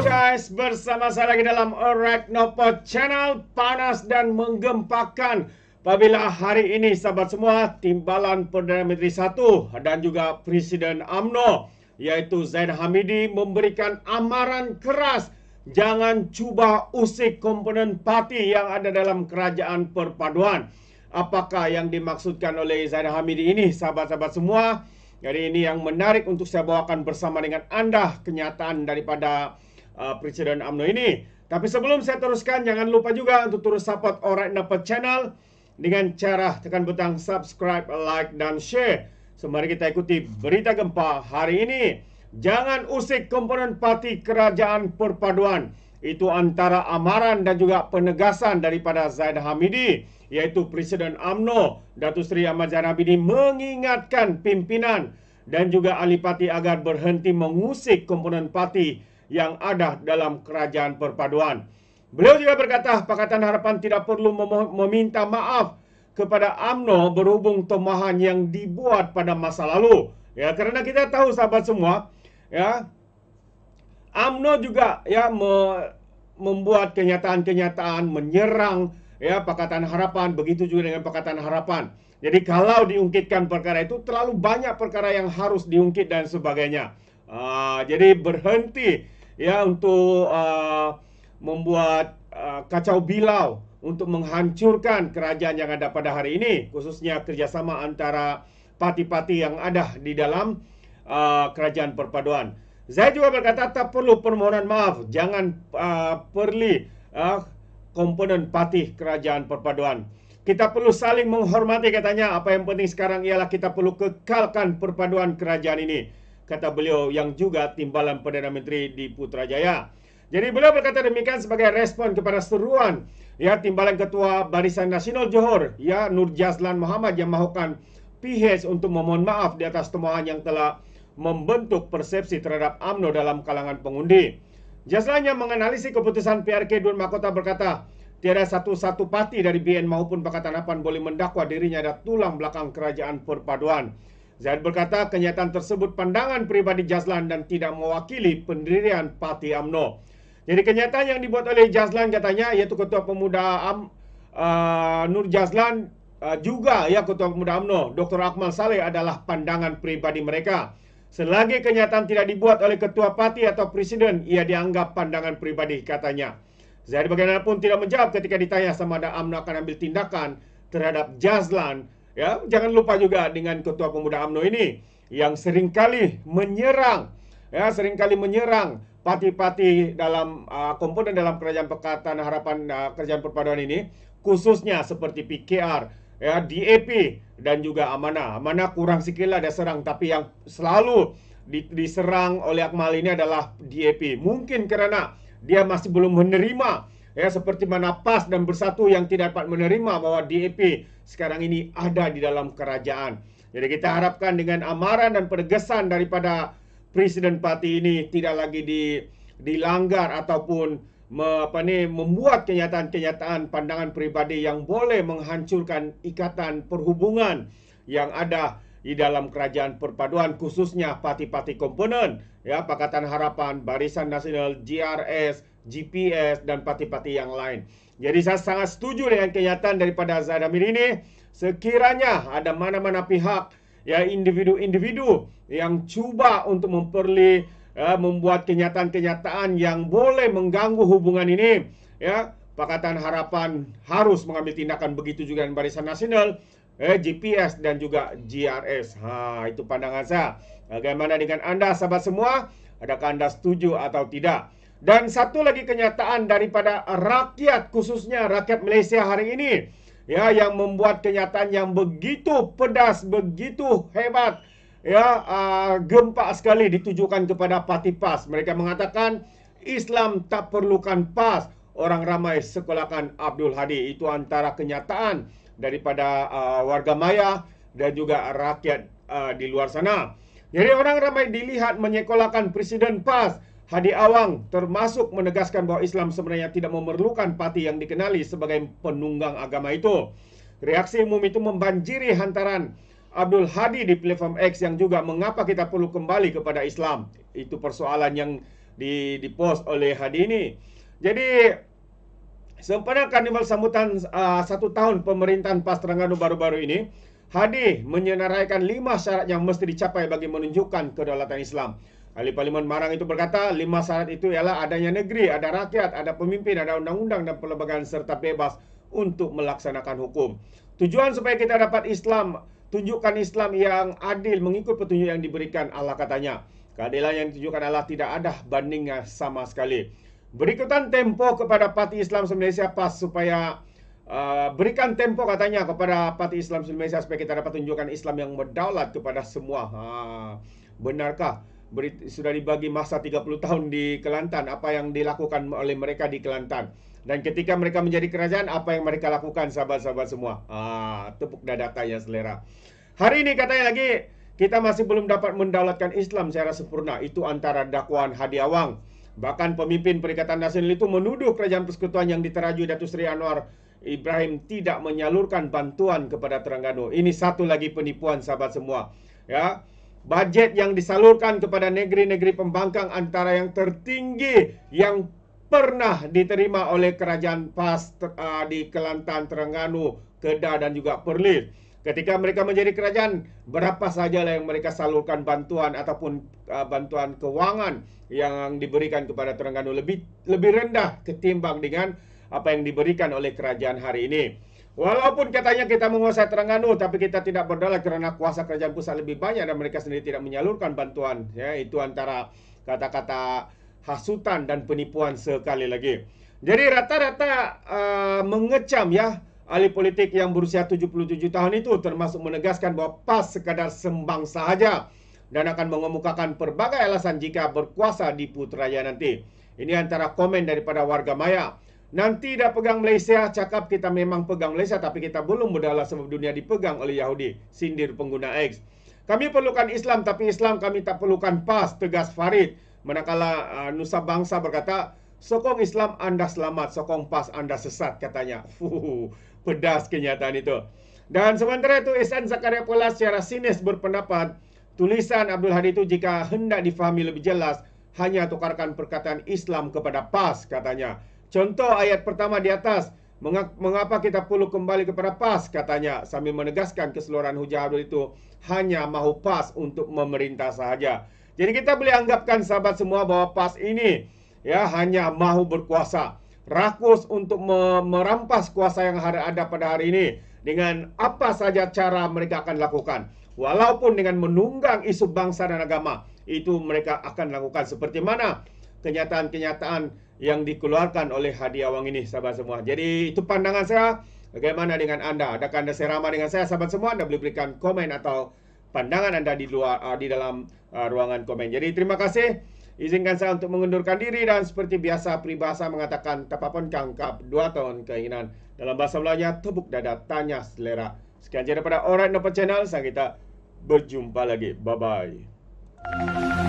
guys, bersama saya lagi dalam Arachnopod Channel Panas dan menggempakan Apabila hari ini sahabat semua Timbalan Perdana Menteri 1 dan juga Presiden UMNO Iaitu Zain Hamidi memberikan amaran keras Jangan cuba usik komponen parti yang ada dalam kerajaan perpaduan Apakah yang dimaksudkan oleh Zain Hamidi ini sahabat-sahabat semua jadi ini yang menarik untuk saya bawakan bersama dengan anda kenyataan daripada uh, Presiden Amno ini. Tapi sebelum saya teruskan, jangan lupa juga untuk terus support orang Dapat Channel dengan cara tekan butang subscribe, like, dan share. Semari so, kita ikuti berita gempa hari ini. Jangan usik komponen parti kerajaan perpaduan. Itu antara amaran dan juga penegasan daripada Zaid Hamidi iaitu Presiden AMNO Datuk Seri Ahmad Zain mengingatkan pimpinan dan juga ahli parti agar berhenti mengusik komponen parti yang ada dalam kerajaan perpaduan. Beliau juga berkata, Pakatan Harapan tidak perlu meminta maaf kepada AMNO berhubung tomahan yang dibuat pada masa lalu. Ya, karena kita tahu sahabat semua, ya, AMNO juga ya me membuat kenyataan-kenyataan menyerang ya Pakatan Harapan, begitu juga dengan Pakatan Harapan. Jadi kalau diungkitkan perkara itu terlalu banyak perkara yang harus diungkit dan sebagainya. Uh, jadi berhenti ya untuk uh, membuat uh, kacau bilau untuk menghancurkan kerajaan yang ada pada hari ini khususnya kerjasama antara parti-parti yang ada di dalam uh, kerajaan perpaduan. Saya juga berkata tak perlu permohonan maaf, jangan uh, perli uh, komponen parti kerajaan perpaduan. Kita perlu saling menghormati katanya. Apa yang penting sekarang ialah kita perlu kekalkan perpaduan kerajaan ini kata beliau yang juga timbalan Perdana Menteri di Putrajaya. Jadi beliau berkata demikian sebagai respon kepada seruan ya timbalan Ketua Barisan Nasional Johor ya Nur Jazlan Muhammad yang mahukan PH untuk memohon maaf di atas temuan yang telah membentuk persepsi terhadap AMNO dalam kalangan pengundi. Jazlan yang menganalisi keputusan PRK Dun Mahkota berkata, tiada satu-satu parti dari BN maupun Pakatan Apan boleh mendakwa dirinya ada tulang belakang kerajaan perpaduan. Zaid berkata kenyataan tersebut pandangan peribadi Jazlan dan tidak mewakili pendirian parti AMNO. Jadi kenyataan yang dibuat oleh Jazlan katanya iaitu Ketua Pemuda Am, uh, Nur Jazlan uh, juga ya Ketua Pemuda AMNO Dr. Akmal Saleh adalah pandangan peribadi mereka. Selagi kenyataan tidak dibuat oleh Ketua Parti atau Presiden ia dianggap pandangan peribadi katanya. Zaid bagaimanapun tidak menjawab ketika ditanya sama ada AMNO akan ambil tindakan terhadap Jazlan Ya, jangan lupa juga dengan Ketua Pemuda AMNO ini yang seringkali menyerang ya seringkali menyerang parti-parti dalam uh, komponen dalam kerajaan Pekatan Harapan uh, Kerajaan Perpaduan ini khususnya seperti PKR ya DAP dan juga Amanah. Amanah kurang sikit lah dia serang tapi yang selalu di, diserang oleh Akmal ini adalah DAP. Mungkin karena dia masih belum menerima ya seperti menapas dan bersatu yang tidak dapat menerima bahawa DAP sekarang ini ada di dalam kerajaan. Jadi kita harapkan dengan amaran dan pergesan daripada Presiden Parti ini tidak lagi di, dilanggar ataupun me, apa ni, membuat kenyataan-kenyataan pandangan peribadi yang boleh menghancurkan ikatan perhubungan yang ada di dalam kerajaan perpaduan khususnya parti-parti komponen ya Pakatan Harapan, Barisan Nasional, GRS, GPS dan parti-parti yang lain. Jadi saya sangat setuju dengan kenyataan daripada Azad Amir ini. Sekiranya ada mana-mana pihak ya individu-individu yang cuba untuk memperli ya, membuat kenyataan-kenyataan yang boleh mengganggu hubungan ini ya Pakatan Harapan harus mengambil tindakan begitu juga dengan Barisan Nasional eh, ya, GPS dan juga GRS ha, itu pandangan saya bagaimana dengan anda sahabat semua adakah anda setuju atau tidak dan satu lagi kenyataan daripada rakyat khususnya rakyat Malaysia hari ini ya yang membuat kenyataan yang begitu pedas, begitu hebat ya uh, ah, gempa sekali ditujukan kepada parti PAS. Mereka mengatakan Islam tak perlukan PAS. Orang ramai sekolahkan Abdul Hadi itu antara kenyataan daripada uh, warga maya dan juga rakyat uh, di luar sana. Jadi orang ramai dilihat menyekolahkan presiden PAS. Hadi Awang termasuk menegaskan bahwa Islam sebenarnya tidak memerlukan parti yang dikenali sebagai penunggang agama itu. Reaksi umum itu membanjiri hantaran Abdul Hadi di platform X yang juga mengapa kita perlu kembali kepada Islam. Itu persoalan yang di dipost oleh Hadi ini. Jadi sempena karnival sambutan uh, satu tahun pemerintahan Pas Terengganu baru-baru ini, Hadi menyenaraikan lima syarat yang mesti dicapai bagi menunjukkan kedaulatan Islam. Ahli Parlimen Marang itu berkata, lima syarat itu ialah adanya negeri, ada rakyat, ada pemimpin, ada undang-undang dan perlembagaan serta bebas untuk melaksanakan hukum. Tujuan supaya kita dapat Islam, tunjukkan Islam yang adil mengikut petunjuk yang diberikan Allah katanya. Keadilan yang ditunjukkan Allah tidak ada bandingnya sama sekali. Berikutan tempo kepada Parti Islam Malaysia PAS supaya uh, berikan tempo katanya kepada Parti Islam Malaysia supaya kita dapat tunjukkan Islam yang berdaulat kepada semua. Ha, benarkah? benarkah? beri, sudah dibagi masa 30 tahun di Kelantan apa yang dilakukan oleh mereka di Kelantan dan ketika mereka menjadi kerajaan apa yang mereka lakukan sahabat-sahabat semua ah tepuk dah data yang selera hari ini katanya lagi kita masih belum dapat mendaulatkan Islam secara sempurna itu antara dakwaan Hadi Awang bahkan pemimpin Perikatan Nasional itu menuduh kerajaan persekutuan yang diteraju Datuk Seri Anwar Ibrahim tidak menyalurkan bantuan kepada Terengganu. Ini satu lagi penipuan sahabat semua. Ya. Bajet yang disalurkan kepada negeri-negeri pembangkang antara yang tertinggi yang pernah diterima oleh kerajaan PAS ah, di Kelantan, Terengganu, Kedah dan juga Perlis. Ketika mereka menjadi kerajaan, berapa sajalah yang mereka salurkan bantuan ataupun uh, bantuan kewangan yang diberikan kepada Terengganu lebih lebih rendah ketimbang dengan apa yang diberikan oleh kerajaan hari ini. Walaupun katanya kita menguasai Terengganu, tapi kita tidak berdalih kerana kuasa kerajaan pusat lebih banyak dan mereka sendiri tidak menyalurkan bantuan. Ya, itu antara kata-kata hasutan dan penipuan sekali lagi. Jadi rata-rata uh, mengecam ya ahli politik yang berusia 77 tahun itu termasuk menegaskan bahawa PAS sekadar sembang sahaja dan akan mengemukakan pelbagai alasan jika berkuasa di Putrajaya nanti. Ini antara komen daripada warga maya. Nanti dah pegang Malaysia, cakap kita memang pegang Malaysia tapi kita belum berdaulat sebab dunia dipegang oleh Yahudi. Sindir pengguna X. Kami perlukan Islam tapi Islam kami tak perlukan PAS, tegas Farid. Manakala uh, Nusa Bangsa berkata, sokong Islam anda selamat, sokong PAS anda sesat katanya. Fuh, pedas kenyataan itu. Dan sementara itu, Isan Zakaria Pola secara sinis berpendapat, tulisan Abdul Hadi itu jika hendak difahami lebih jelas, hanya tukarkan perkataan Islam kepada PAS katanya. Contoh ayat pertama di atas, mengapa kita perlu kembali kepada PAS katanya sambil menegaskan keseluruhan hujah Abdul itu hanya mahu PAS untuk memerintah sahaja. Jadi kita boleh anggapkan sahabat semua bahwa PAS ini ya hanya mahu berkuasa, rakus untuk merampas kuasa yang ada pada hari ini dengan apa saja cara mereka akan lakukan. Walaupun dengan menunggang isu bangsa dan agama, itu mereka akan lakukan seperti mana kenyataan-kenyataan yang dikeluarkan oleh hadiah wang ini sahabat semua. Jadi itu pandangan saya bagaimana dengan anda? Adakah anda serama dengan saya sahabat semua? Anda boleh berikan komen atau pandangan anda di luar uh, di dalam uh, ruangan komen. Jadi terima kasih. Izinkan saya untuk mengundurkan diri dan seperti biasa peribahasa mengatakan tapapun kangkap dua tahun keinginan. Dalam bahasa Melayunya tepuk dada tanya selera. Sekian saja daripada Orang Dapat Channel. Sekarang kita berjumpa lagi. Bye-bye.